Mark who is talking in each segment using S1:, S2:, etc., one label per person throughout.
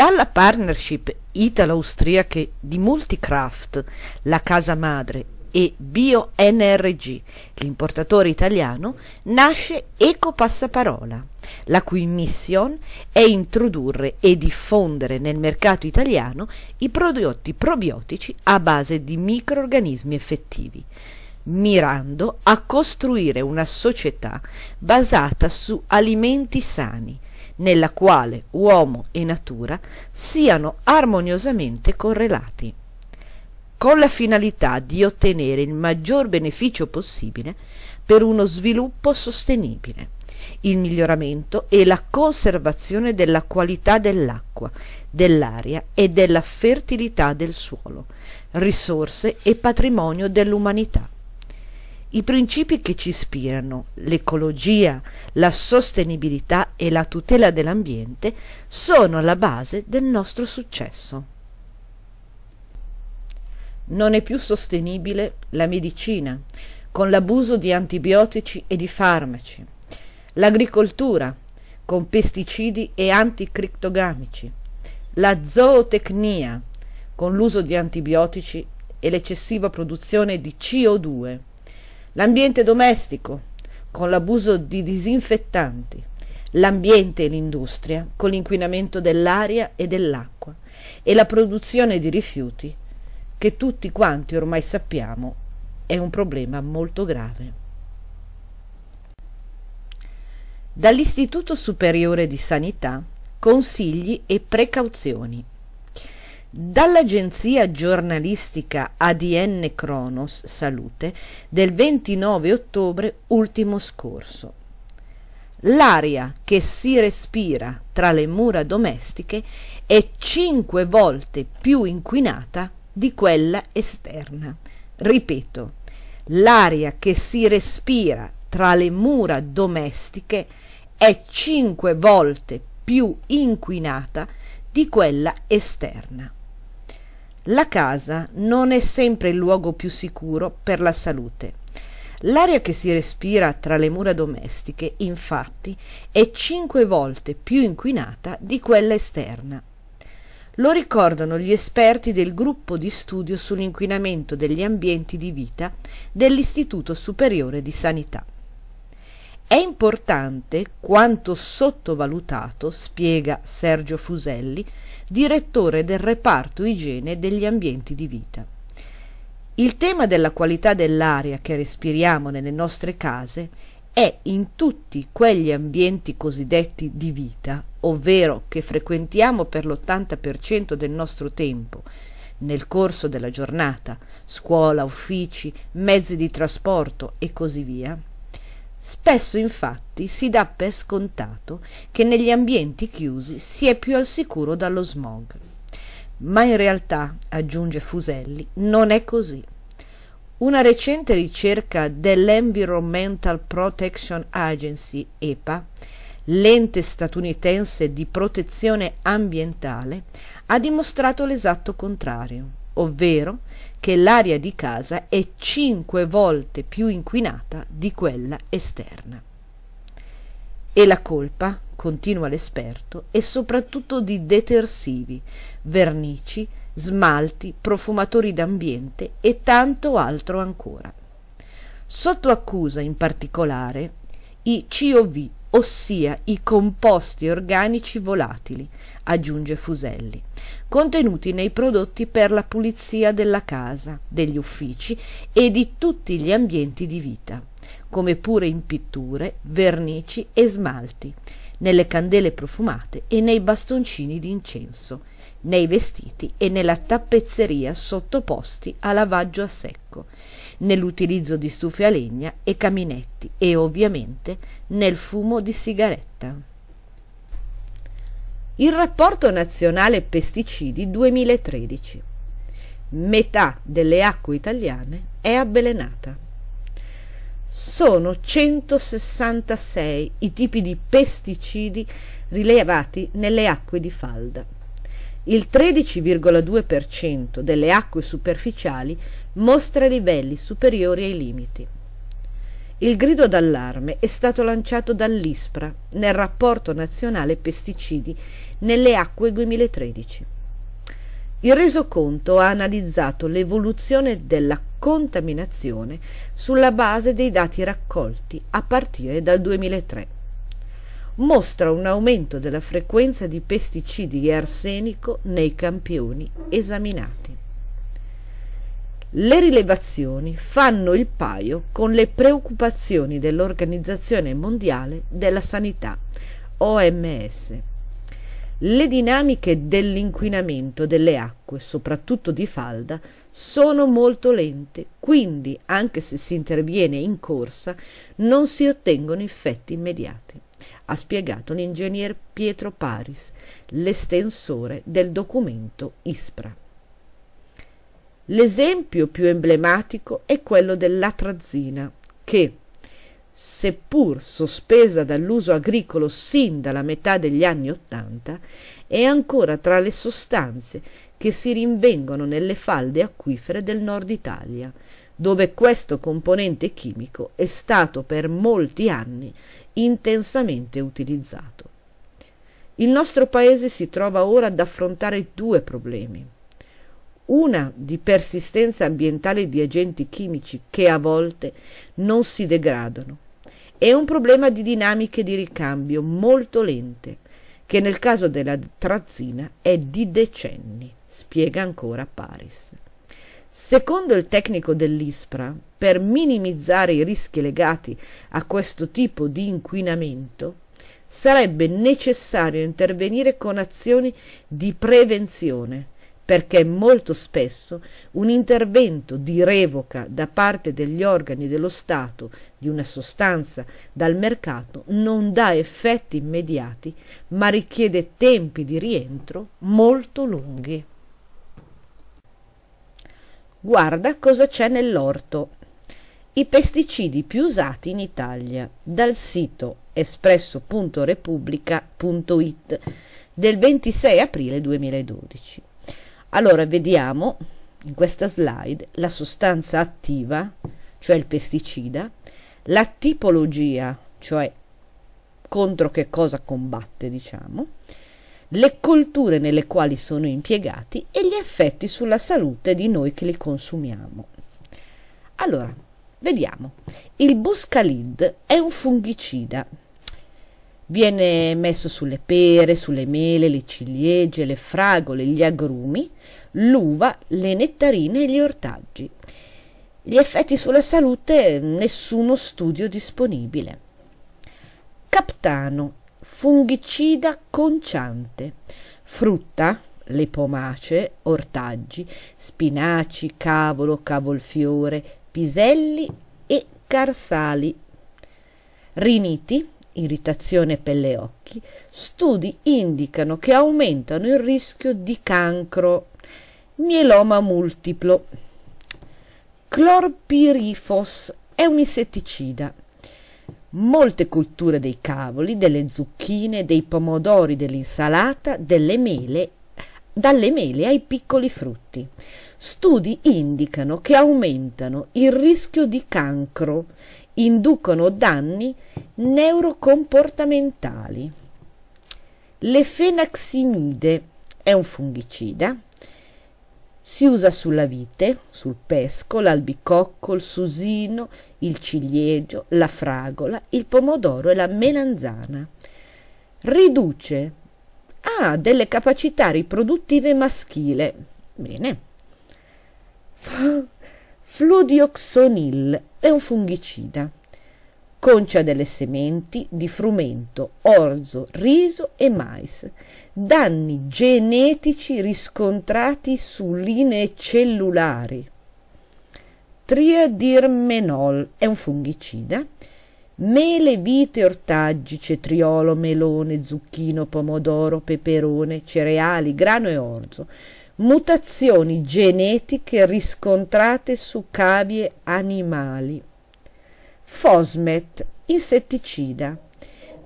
S1: Dalla partnership italo-austriache di Multicraft, la casa madre, e BioNRG, l'importatore italiano, nasce Ecopassaparola, la cui mission è introdurre e diffondere nel mercato italiano i prodotti probiotici a base di microorganismi effettivi, mirando a costruire una società basata su alimenti sani, nella quale uomo e natura siano armoniosamente correlati. Con la finalità di ottenere il maggior beneficio possibile per uno sviluppo sostenibile, il miglioramento e la conservazione della qualità dell'acqua, dell'aria e della fertilità del suolo, risorse e patrimonio dell'umanità. I principi che ci ispirano, l'ecologia, la sostenibilità e la tutela dell'ambiente, sono alla base del nostro successo. Non è più sostenibile la medicina, con l'abuso di antibiotici e di farmaci, l'agricoltura, con pesticidi e anticriptogamici, la zootecnia, con l'uso di antibiotici e l'eccessiva produzione di CO2, l'ambiente domestico con l'abuso di disinfettanti, l'ambiente e l'industria con l'inquinamento dell'aria e dell'acqua e la produzione di rifiuti che tutti quanti ormai sappiamo è un problema molto grave. Dall'Istituto Superiore di Sanità consigli e precauzioni. Dall'agenzia giornalistica ADN Cronos Salute del 29 ottobre ultimo scorso. L'aria che si respira tra le mura domestiche è cinque volte più inquinata di quella esterna. Ripeto, l'aria che si respira tra le mura domestiche è cinque volte più inquinata di quella esterna. La casa non è sempre il luogo più sicuro per la salute. L'aria che si respira tra le mura domestiche, infatti, è cinque volte più inquinata di quella esterna. Lo ricordano gli esperti del gruppo di studio sull'inquinamento degli ambienti di vita dell'Istituto Superiore di Sanità. È importante quanto sottovalutato, spiega Sergio Fuselli, direttore del reparto igiene degli ambienti di vita. Il tema della qualità dell'aria che respiriamo nelle nostre case è in tutti quegli ambienti cosiddetti di vita, ovvero che frequentiamo per l'80% del nostro tempo, nel corso della giornata, scuola, uffici, mezzi di trasporto e così via, Spesso infatti si dà per scontato che negli ambienti chiusi si è più al sicuro dallo smog. Ma in realtà, aggiunge Fuselli, non è così. Una recente ricerca dell'Environmental Protection Agency, EPA, l'ente statunitense di protezione ambientale, ha dimostrato l'esatto contrario ovvero che l'aria di casa è cinque volte più inquinata di quella esterna. E la colpa, continua l'esperto, è soprattutto di detersivi, vernici, smalti, profumatori d'ambiente e tanto altro ancora. Sotto accusa in particolare i COV, ossia i composti organici volatili, aggiunge Fuselli, contenuti nei prodotti per la pulizia della casa, degli uffici e di tutti gli ambienti di vita, come pure in pitture, vernici e smalti, nelle candele profumate e nei bastoncini d'incenso, nei vestiti e nella tappezzeria sottoposti a lavaggio a secco, nell'utilizzo di stufe a legna e caminetti e ovviamente nel fumo di sigaretta il rapporto nazionale pesticidi 2013. Metà delle acque italiane è avvelenata. Sono 166 i tipi di pesticidi rilevati nelle acque di falda. Il 13,2% delle acque superficiali mostra livelli superiori ai limiti. Il grido d'allarme è stato lanciato dall'ISPRA nel rapporto nazionale pesticidi nelle acque 2013. Il resoconto ha analizzato l'evoluzione della contaminazione sulla base dei dati raccolti a partire dal 2003. Mostra un aumento della frequenza di pesticidi e arsenico nei campioni esaminati. Le rilevazioni fanno il paio con le preoccupazioni dell'Organizzazione Mondiale della Sanità, OMS. Le dinamiche dell'inquinamento delle acque, soprattutto di falda, sono molto lente, quindi anche se si interviene in corsa non si ottengono effetti immediati, ha spiegato l'ingegner Pietro Paris, l'estensore del documento ISPRA. L'esempio più emblematico è quello dell'atrazina, che, seppur sospesa dall'uso agricolo sin dalla metà degli anni Ottanta, è ancora tra le sostanze che si rinvengono nelle falde acquifere del nord Italia, dove questo componente chimico è stato per molti anni intensamente utilizzato. Il nostro paese si trova ora ad affrontare due problemi una di persistenza ambientale di agenti chimici che a volte non si degradano e un problema di dinamiche di ricambio molto lente che nel caso della trazzina è di decenni, spiega ancora Paris. Secondo il tecnico dell'ISPRA, per minimizzare i rischi legati a questo tipo di inquinamento, sarebbe necessario intervenire con azioni di prevenzione perché molto spesso un intervento di revoca da parte degli organi dello Stato di una sostanza dal mercato non dà effetti immediati, ma richiede tempi di rientro molto lunghi. Guarda cosa c'è nell'orto. I pesticidi più usati in Italia dal sito espresso.repubblica.it del 26 aprile 2012. Allora vediamo in questa slide la sostanza attiva, cioè il pesticida, la tipologia, cioè contro che cosa combatte, diciamo, le colture nelle quali sono impiegati e gli effetti sulla salute di noi che li consumiamo. Allora, vediamo. Il buscalid è un fungicida Viene messo sulle pere, sulle mele, le ciliegie, le fragole, gli agrumi, l'uva, le nettarine e gli ortaggi. Gli effetti sulla salute nessuno studio disponibile. Captano, fungicida conciante, frutta, le pomace, ortaggi, spinaci, cavolo, cavolfiore, piselli e carsali. Riniti, irritazione pelle e occhi, studi indicano che aumentano il rischio di cancro, mieloma multiplo. Clorpirifos è un insetticida. Molte culture dei cavoli, delle zucchine, dei pomodori, dell'insalata, delle mele, dalle mele ai piccoli frutti. Studi indicano che aumentano il rischio di cancro inducono danni neurocomportamentali. L'efenaximide è un fungicida, si usa sulla vite, sul pesco, l'albicocco, il susino, il ciliegio, la fragola, il pomodoro e la melanzana. Riduce ha ah, delle capacità riproduttive maschile. Bene. Fludioxonil è un fungicida. Concia delle sementi di frumento, orzo, riso e mais. Danni genetici riscontrati su linee cellulari. Triadirmenol è un fungicida. Mele, vite, ortaggi, cetriolo, melone, zucchino, pomodoro, peperone, cereali, grano e orzo mutazioni genetiche riscontrate su cavie animali. Fosmet, insetticida.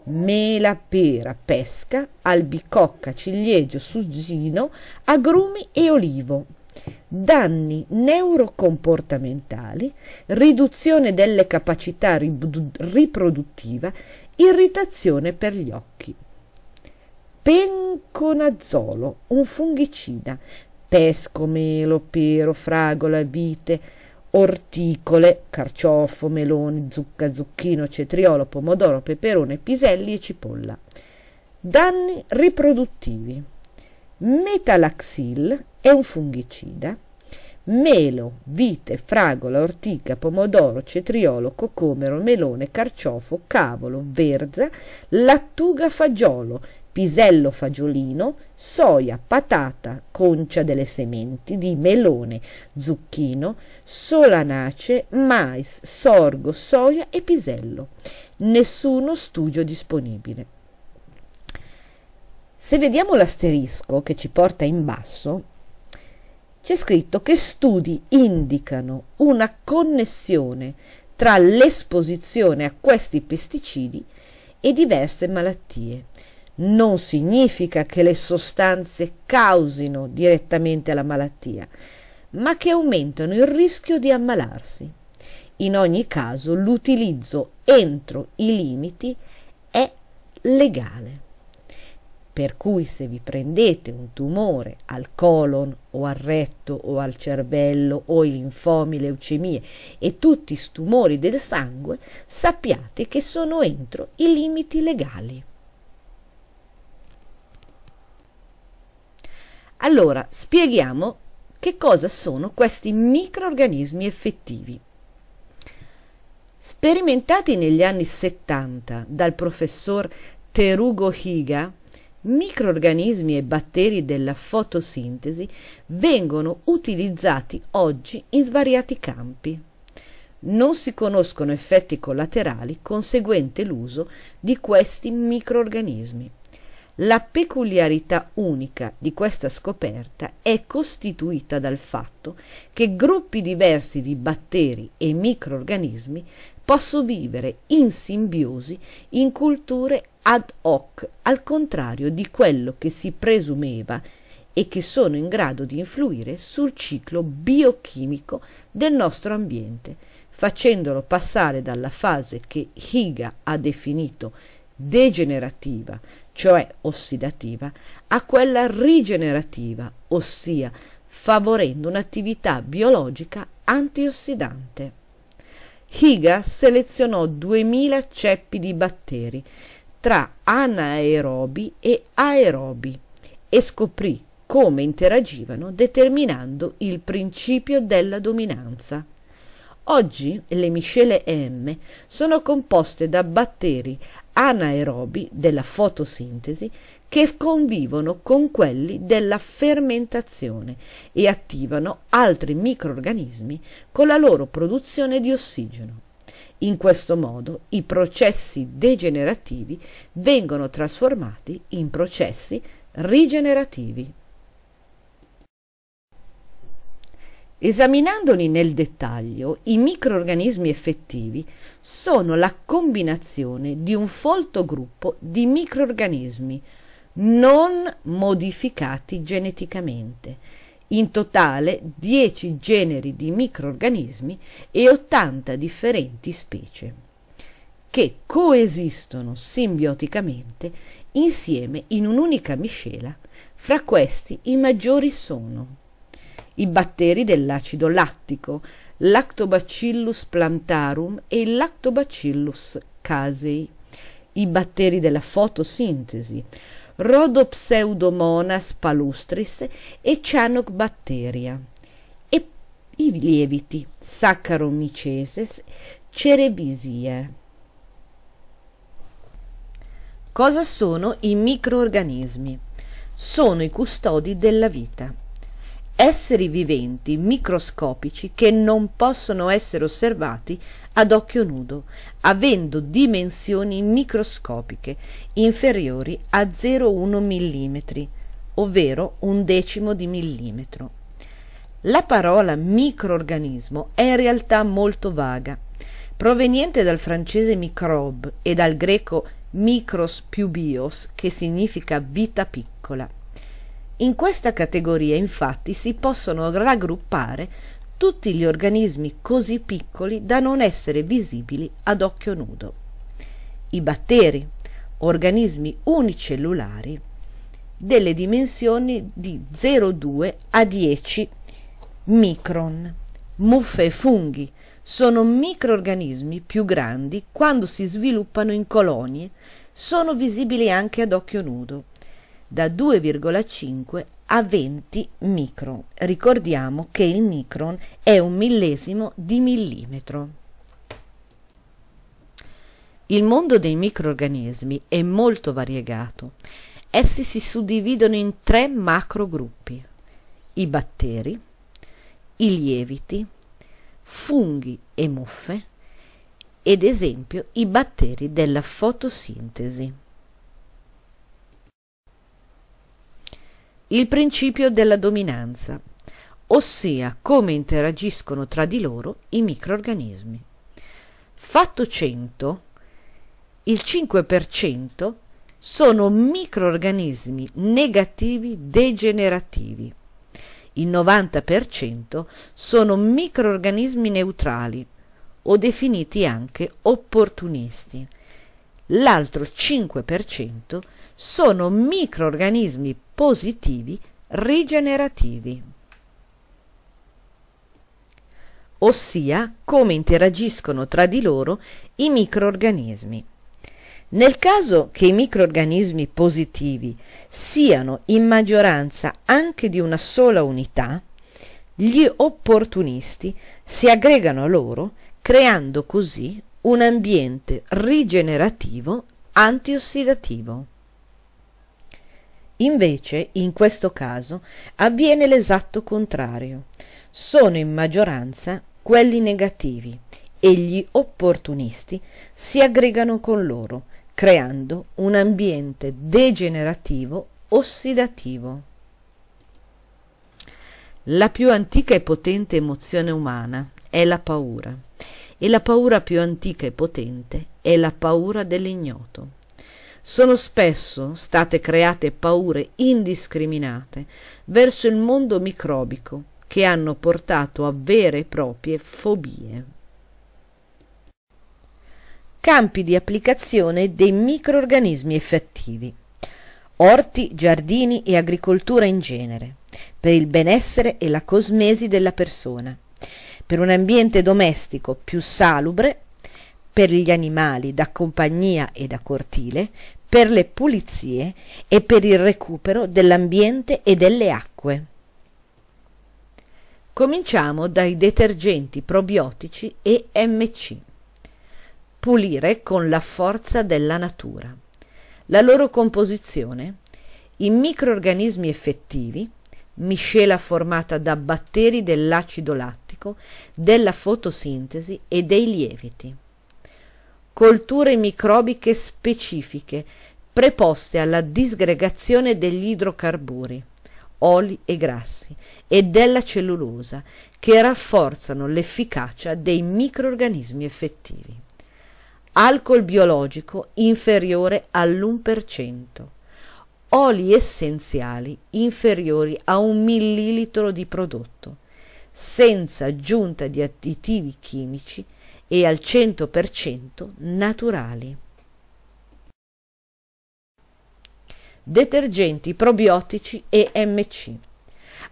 S1: Mela, pera, pesca, albicocca, ciliegio, sugino, agrumi e olivo. Danni neurocomportamentali, riduzione delle capacità riproduttiva, irritazione per gli occhi. Penconazolo, un fungicida, pesco, melo, pero, fragola, vite, orticole, carciofo, melone, zucca, zucchino, cetriolo, pomodoro, peperone, piselli e cipolla. Danni riproduttivi. Metalaxil è un fungicida. Melo, vite, fragola, ortica, pomodoro, cetriolo, cocomero, melone, carciofo, cavolo, verza, lattuga, fagiolo, pisello fagiolino, soia, patata, concia delle sementi di melone, zucchino, solanace, mais, sorgo, soia e pisello. Nessuno studio disponibile. Se vediamo l'asterisco che ci porta in basso, c'è scritto che studi indicano una connessione tra l'esposizione a questi pesticidi e diverse malattie non significa che le sostanze causino direttamente la malattia, ma che aumentano il rischio di ammalarsi. In ogni caso l'utilizzo entro i limiti è legale. Per cui se vi prendete un tumore al colon o al retto o al cervello o i linfomi, leucemie e tutti i tumori del sangue, sappiate che sono entro i limiti legali. Allora, spieghiamo che cosa sono questi microorganismi effettivi. Sperimentati negli anni 70 dal professor Terugo Higa, microorganismi e batteri della fotosintesi vengono utilizzati oggi in svariati campi. Non si conoscono effetti collaterali conseguenti l'uso di questi microorganismi. La peculiarità unica di questa scoperta è costituita dal fatto che gruppi diversi di batteri e microorganismi possono vivere in simbiosi in culture ad hoc, al contrario di quello che si presumeva e che sono in grado di influire sul ciclo biochimico del nostro ambiente, facendolo passare dalla fase che Higa ha definito degenerativa cioè ossidativa, a quella rigenerativa, ossia favorendo un'attività biologica antiossidante. Higa selezionò 2000 ceppi di batteri tra anaerobi e aerobi e scoprì come interagivano determinando il principio della dominanza. Oggi le miscele M sono composte da batteri anaerobi della fotosintesi che convivono con quelli della fermentazione e attivano altri microrganismi con la loro produzione di ossigeno. In questo modo i processi degenerativi vengono trasformati in processi rigenerativi. Esaminandoli nel dettaglio, i microorganismi effettivi sono la combinazione di un folto gruppo di microorganismi non modificati geneticamente, in totale 10 generi di microorganismi e 80 differenti specie, che coesistono simbioticamente insieme in un'unica miscela, fra questi i maggiori sono i batteri dell'acido lattico, Lactobacillus plantarum e Lactobacillus casei, i batteri della fotosintesi, Rhodopseudomonas palustris e Cianobacteria, e i lieviti, Saccharomyces cerevisiae. Cosa sono i microorganismi? Sono i custodi della vita esseri viventi microscopici che non possono essere osservati ad occhio nudo, avendo dimensioni microscopiche inferiori a 0,1 mm, ovvero un decimo di millimetro. La parola microorganismo è in realtà molto vaga. Proveniente dal francese microbe e dal greco micros più bios, che significa vita piccola. In questa categoria infatti si possono raggruppare tutti gli organismi così piccoli da non essere visibili ad occhio nudo. I batteri, organismi unicellulari, delle dimensioni di 0,2 a 10 micron. Muffe e funghi sono microorganismi più grandi quando si sviluppano in colonie, sono visibili anche ad occhio nudo da 2,5 a 20 micron. Ricordiamo che il micron è un millesimo di millimetro. Il mondo dei microorganismi è molto variegato. Essi si suddividono in tre macrogruppi: i batteri, i lieviti, funghi e muffe ed esempio i batteri della fotosintesi. il principio della dominanza, ossia come interagiscono tra di loro i microorganismi. Fatto 100, il 5% sono microorganismi negativi degenerativi. Il 90% sono microorganismi neutrali o definiti anche opportunisti. L'altro 5% sono microorganismi positivi rigenerativi. Ossia come interagiscono tra di loro i microorganismi. Nel caso che i microorganismi positivi siano in maggioranza anche di una sola unità, gli opportunisti si aggregano a loro creando così un ambiente rigenerativo antiossidativo. Invece, in questo caso, avviene l'esatto contrario. Sono in maggioranza quelli negativi e gli opportunisti si aggregano con loro, creando un ambiente degenerativo ossidativo. La più antica e potente emozione umana è la paura e la paura più antica e potente è la paura dell'ignoto sono spesso state create paure indiscriminate verso il mondo microbico che hanno portato a vere e proprie fobie. Campi di applicazione dei microorganismi effettivi. Orti, giardini e agricoltura in genere, per il benessere e la cosmesi della persona, per un ambiente domestico più salubre per gli animali da compagnia e da cortile, per le pulizie e per il recupero dell'ambiente e delle acque. Cominciamo dai detergenti probiotici e MC. Pulire con la forza della natura. La loro composizione i microorganismi effettivi, miscela formata da batteri dell'acido lattico, della fotosintesi e dei lieviti colture microbiche specifiche preposte alla disgregazione degli idrocarburi, oli e grassi e della cellulosa che rafforzano l'efficacia dei microorganismi effettivi. Alcol biologico inferiore all'1%. Oli essenziali inferiori a un millilitro di prodotto, senza aggiunta di additivi chimici e al 100% naturali. Detergenti probiotici e MC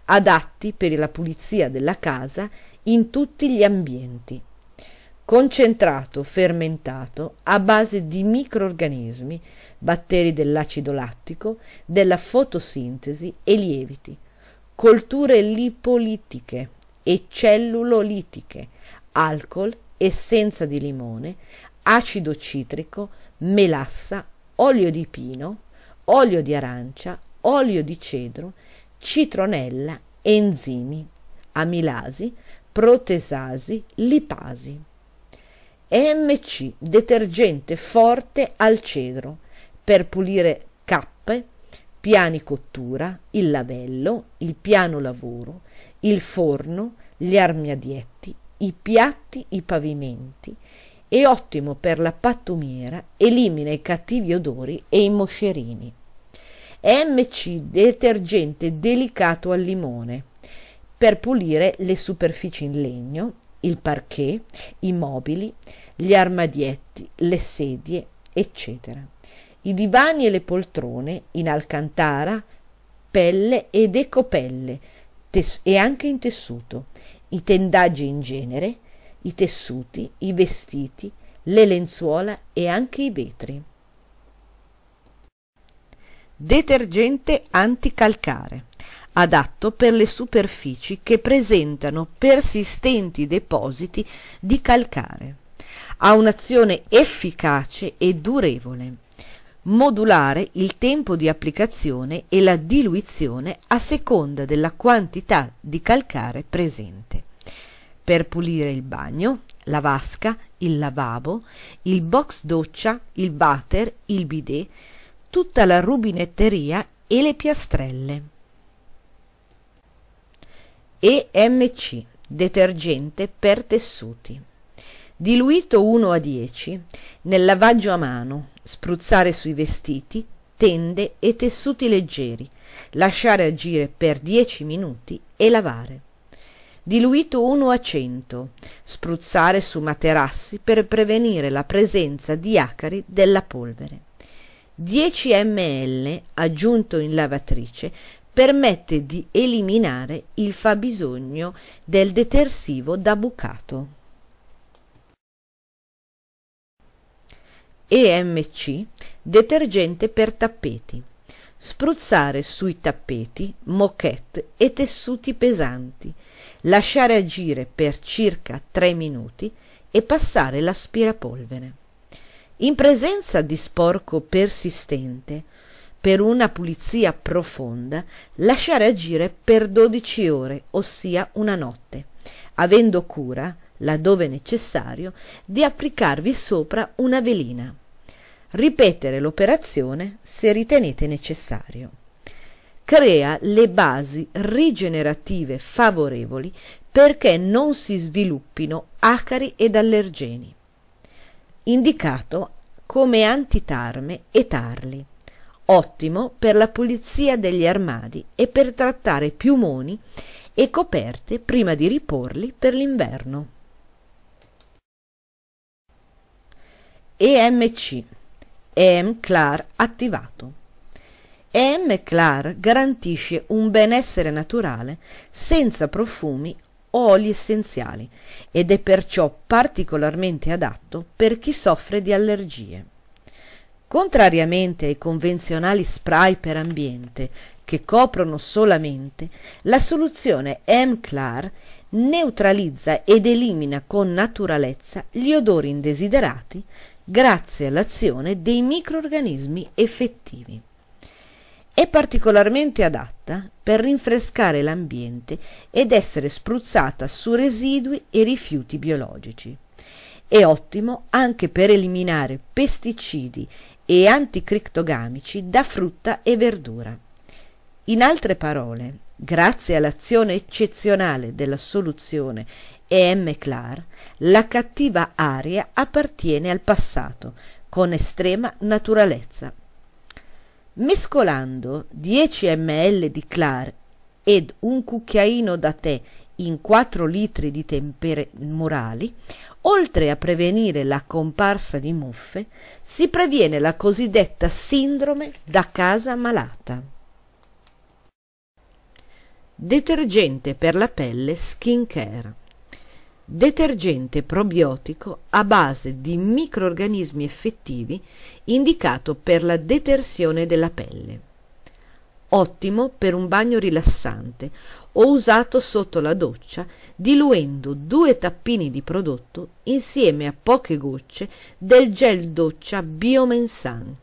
S1: adatti per la pulizia della casa in tutti gli ambienti. Concentrato fermentato a base di microorganismi, batteri dell'acido lattico, della fotosintesi e lieviti, colture lipolitiche e cellulolitiche, alcol essenza di limone, acido citrico, melassa, olio di pino, olio di arancia, olio di cedro, citronella, enzimi, amilasi, protesasi, lipasi. MC, detergente forte al cedro, per pulire cappe, piani cottura, il lavello, il piano lavoro, il forno, gli armadietti, i piatti, i pavimenti. È ottimo per la pattumiera, elimina i cattivi odori e i moscerini. MC detergente delicato al limone per pulire le superfici in legno, il parquet, i mobili, gli armadietti, le sedie, eccetera. I divani e le poltrone in alcantara, pelle ed ecopelle tes- e anche in tessuto i tendaggi in genere, i tessuti, i vestiti, le lenzuola e anche i vetri. Detergente anticalcare adatto per le superfici che presentano persistenti depositi di calcare. Ha un'azione efficace e durevole modulare il tempo di applicazione e la diluizione a seconda della quantità di calcare presente. Per pulire il bagno, la vasca, il lavabo, il box doccia, il water, il bidet, tutta la rubinetteria e le piastrelle. EMC, detergente per tessuti. Diluito 1 a 10 nel lavaggio a mano spruzzare sui vestiti, tende e tessuti leggeri, lasciare agire per dieci minuti e lavare. Diluito 1 a 100, spruzzare su materassi per prevenire la presenza di acari della polvere. 10 ml aggiunto in lavatrice permette di eliminare il fabbisogno del detersivo da bucato. EMC, detergente per tappeti. Spruzzare sui tappeti, moquette e tessuti pesanti. Lasciare agire per circa 3 minuti e passare l'aspirapolvere. In presenza di sporco persistente, per una pulizia profonda, lasciare agire per 12 ore, ossia una notte, avendo cura, laddove necessario, di applicarvi sopra una velina ripetere l'operazione se ritenete necessario. Crea le basi rigenerative favorevoli perché non si sviluppino acari ed allergeni. Indicato come antitarme e tarli. Ottimo per la pulizia degli armadi e per trattare piumoni e coperte prima di riporli per l'inverno. EMC EM CLAR attivato. EM CLAR garantisce un benessere naturale senza profumi o oli essenziali ed è perciò particolarmente adatto per chi soffre di allergie. Contrariamente ai convenzionali spray per ambiente che coprono solamente, la soluzione M-Clar neutralizza ed elimina con naturalezza gli odori indesiderati grazie all'azione dei microorganismi effettivi. È particolarmente adatta per rinfrescare l'ambiente ed essere spruzzata su residui e rifiuti biologici. È ottimo anche per eliminare pesticidi e anticriptogamici da frutta e verdura. In altre parole, grazie all'azione eccezionale della soluzione e M. Clar, la cattiva aria appartiene al passato, con estrema naturalezza. Mescolando 10 ml di Clar ed un cucchiaino da tè in 4 litri di tempere morali, oltre a prevenire la comparsa di muffe, si previene la cosiddetta sindrome da casa malata. Detergente per la pelle skin care detergente probiotico a base di microorganismi effettivi indicato per la detersione della pelle. Ottimo per un bagno rilassante o usato sotto la doccia diluendo due tappini di prodotto insieme a poche gocce del gel doccia Biomensan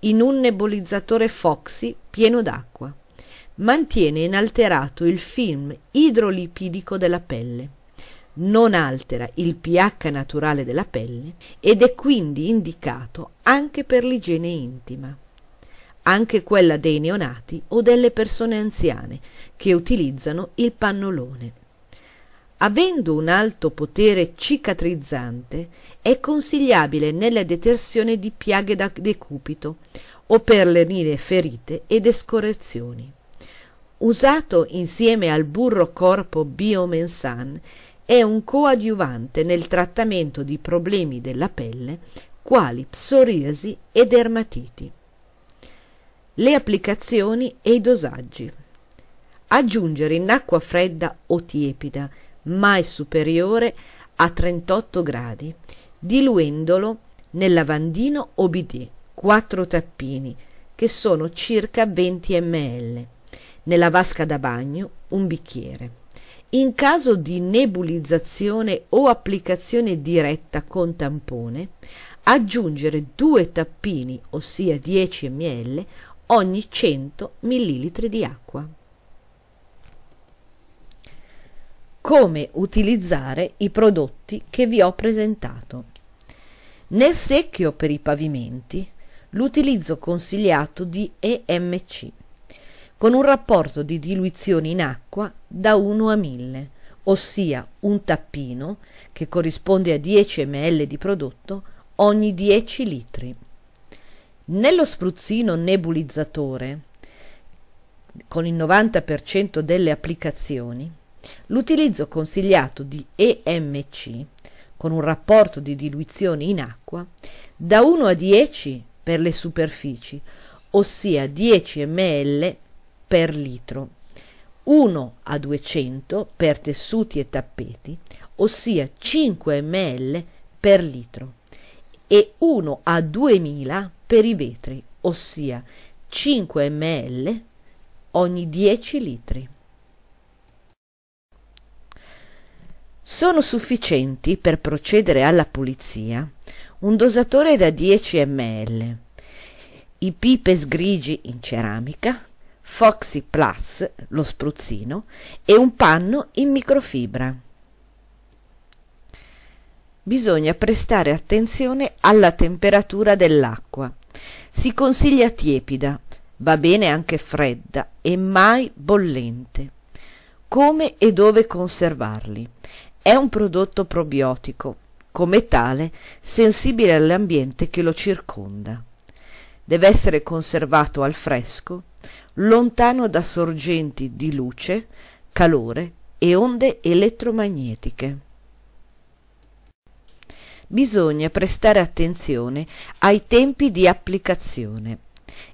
S1: in un nebulizzatore Foxy pieno d'acqua. Mantiene inalterato il film idrolipidico della pelle non altera il pH naturale della pelle ed è quindi indicato anche per l'igiene intima, anche quella dei neonati o delle persone anziane che utilizzano il pannolone. Avendo un alto potere cicatrizzante, è consigliabile nella detersione di piaghe da decupito o per lenire ferite ed escorrezioni. Usato insieme al burro corpo biomensan è un coadiuvante nel trattamento di problemi della pelle quali psoriasi e dermatiti. Le applicazioni e i dosaggi. Aggiungere in acqua fredda o tiepida, mai superiore a 38 gradi, diluendolo nel lavandino o bidè, 4 tappini, che sono circa 20 ml, nella vasca da bagno un bicchiere in caso di nebulizzazione o applicazione diretta con tampone, aggiungere due tappini, ossia 10 ml, ogni 100 ml di acqua. Come utilizzare i prodotti che vi ho presentato. Nel secchio per i pavimenti, l'utilizzo consigliato di EMC, con un rapporto di diluizione in acqua da 1 a 1000, ossia un tappino, che corrisponde a 10 ml di prodotto, ogni 10 litri. Nello spruzzino nebulizzatore, con il 90% delle applicazioni, l'utilizzo consigliato di EMC con un rapporto di diluizione in acqua da 1 a 10 per le superfici, ossia 10 ml per litro. 1 a 200 per tessuti e tappeti, ossia 5 ml per litro, e 1 a 2000 per i vetri, ossia 5 ml ogni 10 litri. Sono sufficienti per procedere alla pulizia un dosatore da 10 ml, i pipes grigi in ceramica Foxy Plus, lo spruzzino, e un panno in microfibra. Bisogna prestare attenzione alla temperatura dell'acqua. Si consiglia tiepida, va bene anche fredda e mai bollente. Come e dove conservarli? È un prodotto probiotico, come tale sensibile all'ambiente che lo circonda. Deve essere conservato al fresco lontano da sorgenti di luce, calore e onde elettromagnetiche. Bisogna prestare attenzione ai tempi di applicazione.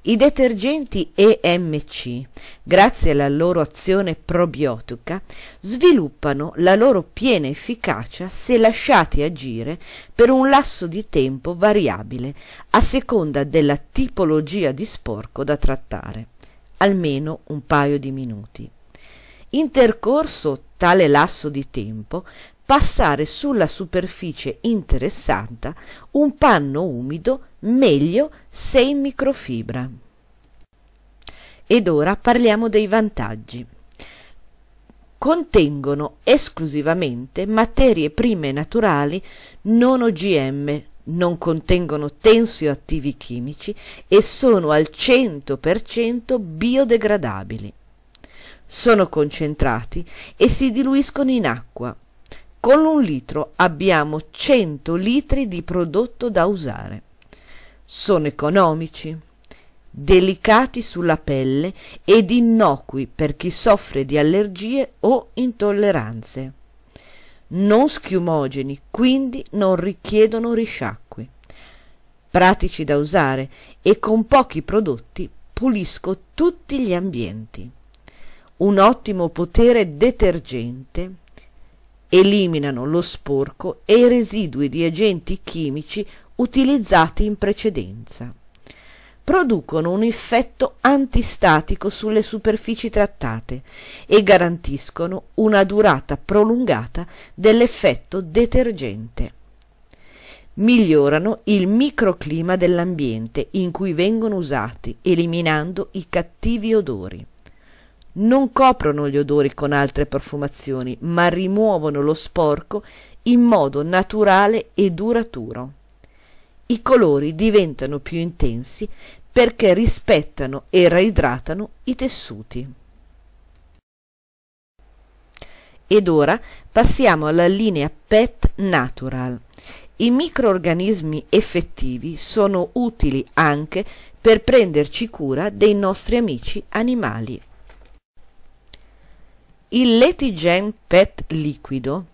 S1: I detergenti EMC, grazie alla loro azione probiotica, sviluppano la loro piena efficacia se lasciati agire per un lasso di tempo variabile a seconda della tipologia di sporco da trattare almeno un paio di minuti. Intercorso tale lasso di tempo, passare sulla superficie interessata un panno umido, meglio se in microfibra. Ed ora parliamo dei vantaggi. Contengono esclusivamente materie prime naturali non OGM, non contengono tensioattivi chimici e sono al 100% biodegradabili. Sono concentrati e si diluiscono in acqua. Con un litro abbiamo 100 litri di prodotto da usare. Sono economici, delicati sulla pelle ed innocui per chi soffre di allergie o intolleranze non schiumogeni, quindi non richiedono risciacqui. Pratici da usare e con pochi prodotti pulisco tutti gli ambienti. Un ottimo potere detergente eliminano lo sporco e i residui di agenti chimici utilizzati in precedenza producono un effetto antistatico sulle superfici trattate e garantiscono una durata prolungata dell'effetto detergente. Migliorano il microclima dell'ambiente in cui vengono usati, eliminando i cattivi odori non coprono gli odori con altre profumazioni, ma rimuovono lo sporco in modo naturale e duraturo i colori diventano più intensi perché rispettano e reidratano i tessuti. Ed ora passiamo alla linea PET Natural. I microorganismi effettivi sono utili anche per prenderci cura dei nostri amici animali. Il Letigen PET liquido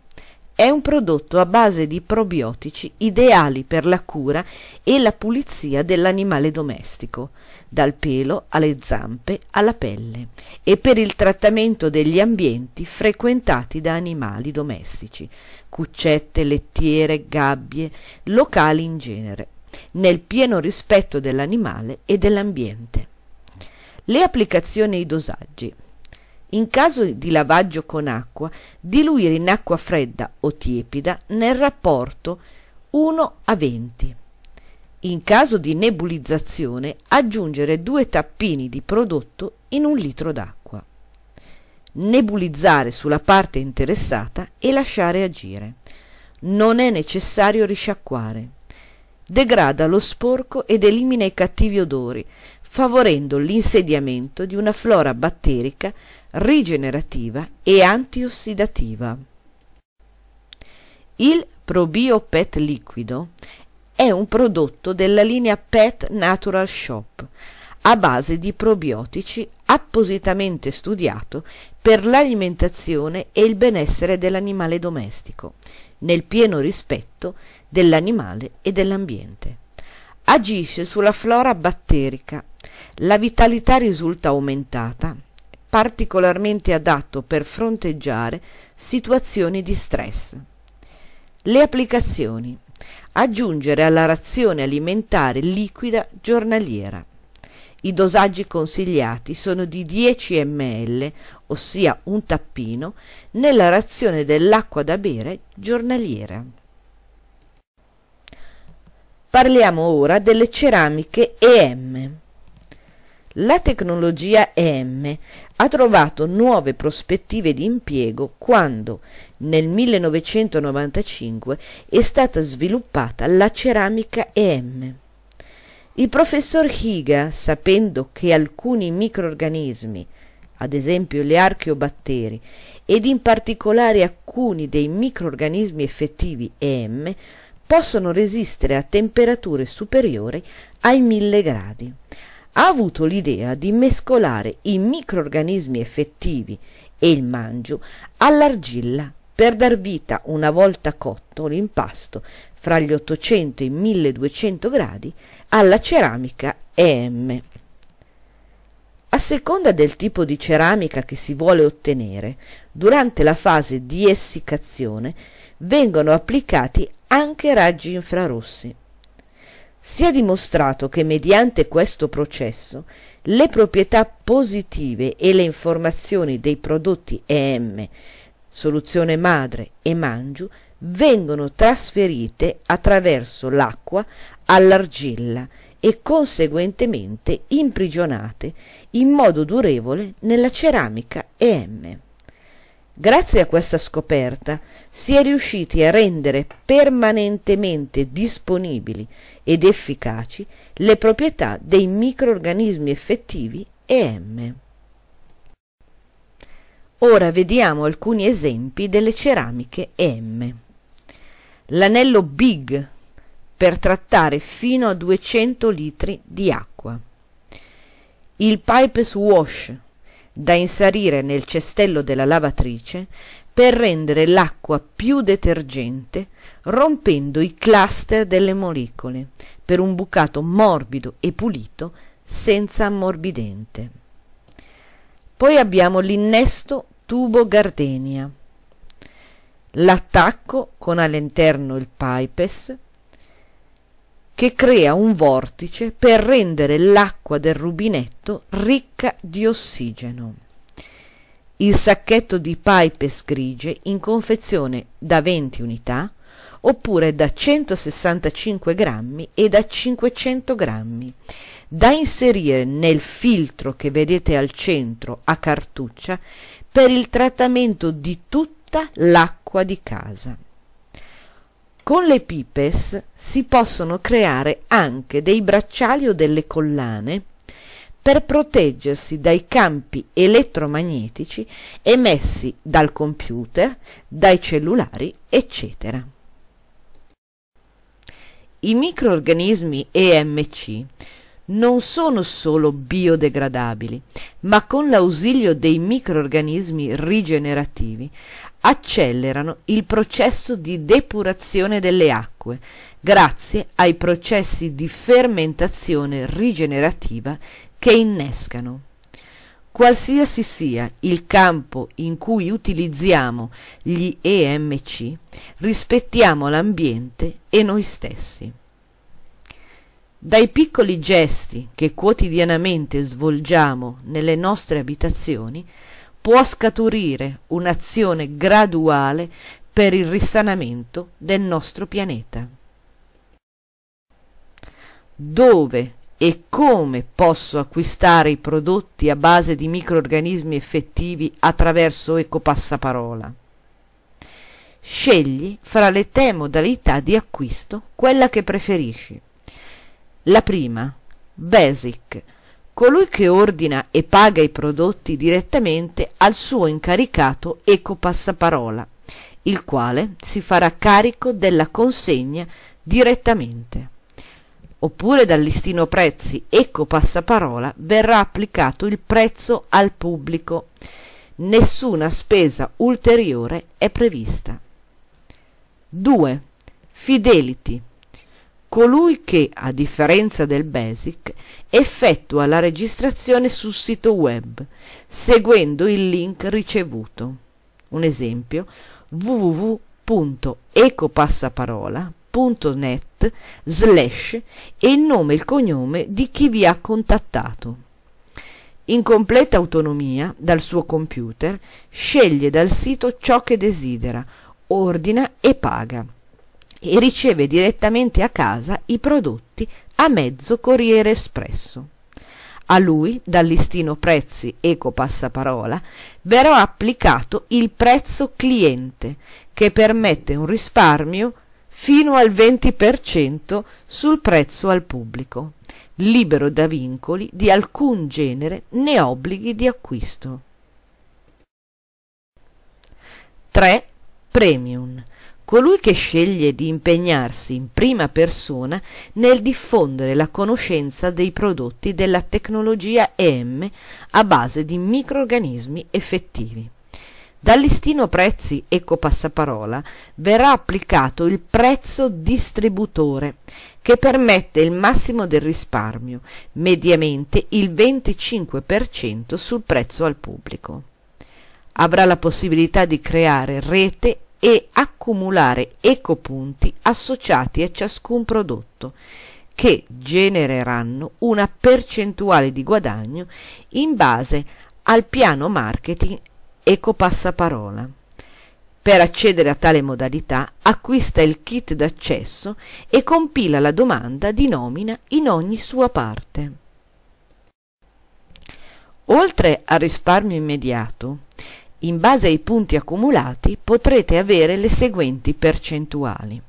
S1: è un prodotto a base di probiotici ideali per la cura e la pulizia dell'animale domestico, dal pelo alle zampe alla pelle, e per il trattamento degli ambienti frequentati da animali domestici, cuccette, lettiere, gabbie, locali in genere, nel pieno rispetto dell'animale e dell'ambiente. Le applicazioni e i dosaggi in caso di lavaggio con acqua, diluire in acqua fredda o tiepida nel rapporto 1 a 20. In caso di nebulizzazione, aggiungere due tappini di prodotto in un litro d'acqua. Nebulizzare sulla parte interessata e lasciare agire. Non è necessario risciacquare. Degrada lo sporco ed elimina i cattivi odori, favorendo l'insediamento di una flora batterica rigenerativa e antiossidativa. Il Probio PET liquido è un prodotto della linea PET Natural Shop a base di probiotici appositamente studiato per l'alimentazione e il benessere dell'animale domestico, nel pieno rispetto dell'animale e dell'ambiente. Agisce sulla flora batterica, la vitalità risulta aumentata, particolarmente adatto per fronteggiare situazioni di stress. Le applicazioni. Aggiungere alla razione alimentare liquida giornaliera. I dosaggi consigliati sono di 10 ml, ossia un tappino, nella razione dell'acqua da bere giornaliera. Parliamo ora delle ceramiche EM la tecnologia EM ha trovato nuove prospettive di impiego quando, nel 1995, è stata sviluppata la ceramica EM. Il professor Higa, sapendo che alcuni microrganismi, ad esempio le archeobatteri, ed in particolare alcuni dei microrganismi effettivi EM, possono resistere a temperature superiori ai 1000 gradi, ha avuto l'idea di mescolare i microorganismi effettivi e il mangio all'argilla per dar vita, una volta cotto l'impasto fra gli 800 e i 1200 gradi, alla ceramica EM. A seconda del tipo di ceramica che si vuole ottenere, durante la fase di essiccazione vengono applicati anche raggi infrarossi. Si è dimostrato che mediante questo processo le proprietà positive e le informazioni dei prodotti EM, soluzione madre e mangiu, vengono trasferite attraverso l'acqua all'argilla e conseguentemente imprigionate in modo durevole nella ceramica EM. Grazie a questa scoperta si è riusciti a rendere permanentemente disponibili ed efficaci le proprietà dei microorganismi effettivi EM. Ora vediamo alcuni esempi delle ceramiche EM. L'anello Big per trattare fino a 200 litri di acqua. Il pipes wash da inserire nel cestello della lavatrice per rendere l'acqua più detergente rompendo i cluster delle molecole per un bucato morbido e pulito senza ammorbidente. Poi abbiamo l'innesto tubo gardenia, l'attacco con all'interno il pipes che crea un vortice per rendere l'acqua del rubinetto ricca di ossigeno il sacchetto di Pipes grigie in confezione da 20 unità oppure da 165 grammi e da 500 grammi, da inserire nel filtro che vedete al centro a cartuccia per il trattamento di tutta l'acqua di casa. Con le pipes si possono creare anche dei bracciali o delle collane per proteggersi dai campi elettromagnetici emessi dal computer, dai cellulari, eccetera. I microorganismi EMC non sono solo biodegradabili, ma con l'ausilio dei microorganismi rigenerativi accelerano il processo di depurazione delle acque grazie ai processi di fermentazione rigenerativa che innescano. Qualsiasi sia il campo in cui utilizziamo gli EMC, rispettiamo l'ambiente e noi stessi. Dai piccoli gesti che quotidianamente svolgiamo nelle nostre abitazioni può scaturire un'azione graduale per il risanamento del nostro pianeta. Dove e come posso acquistare i prodotti a base di microorganismi effettivi attraverso Ecopassaparola. Scegli fra le tre modalità di acquisto quella che preferisci. La prima, Basic, colui che ordina e paga i prodotti direttamente al suo incaricato Ecopassaparola, il quale si farà carico della consegna direttamente oppure dal listino prezzi ecco passaparola verrà applicato il prezzo al pubblico. Nessuna spesa ulteriore è prevista. 2. Fidelity. Colui che, a differenza del Basic, effettua la registrazione sul sito web, seguendo il link ricevuto. Un esempio www.ecopassaparola.com www.radioticino.net slash e il nome e il cognome di chi vi ha contattato. In completa autonomia, dal suo computer, sceglie dal sito ciò che desidera, ordina e paga e riceve direttamente a casa i prodotti a mezzo Corriere Espresso. A lui, dal listino prezzi eco passaparola, verrà applicato il prezzo cliente, che permette un risparmio fino al 20% sul prezzo al pubblico, libero da vincoli di alcun genere né obblighi di acquisto. 3. Premium. Colui che sceglie di impegnarsi in prima persona nel diffondere la conoscenza dei prodotti della tecnologia EM a base di microorganismi effettivi. Dal listino prezzi eco passaparola verrà applicato il prezzo distributore che permette il massimo del risparmio, mediamente il 25% sul prezzo al pubblico. Avrà la possibilità di creare rete e accumulare ecopunti associati a ciascun prodotto che genereranno una percentuale di guadagno in base al piano marketing ecopassaparola. Per accedere a tale modalità acquista il kit d'accesso e compila la domanda di nomina in ogni sua parte. Oltre al risparmio immediato, in base ai punti accumulati potrete avere le seguenti percentuali.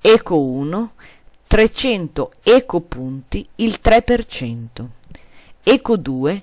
S1: Eco 1 300 eco punti il 3%, eco 2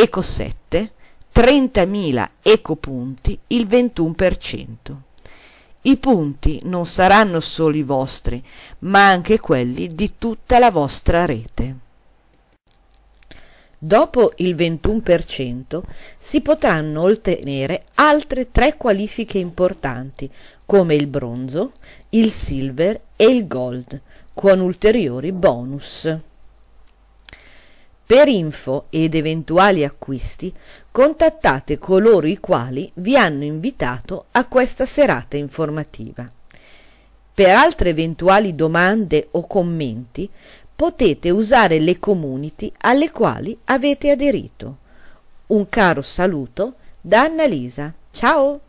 S1: Eco 7, 30.000 ecopunti, il 21%. I punti non saranno solo i vostri, ma anche quelli di tutta la vostra rete. Dopo il 21% si potranno ottenere altre tre qualifiche importanti come il bronzo, il silver e il gold, con ulteriori bonus. Per info ed eventuali acquisti contattate coloro i quali vi hanno invitato a questa serata informativa. Per altre eventuali domande o commenti potete usare le community alle quali avete aderito. Un caro saluto da Annalisa. Ciao!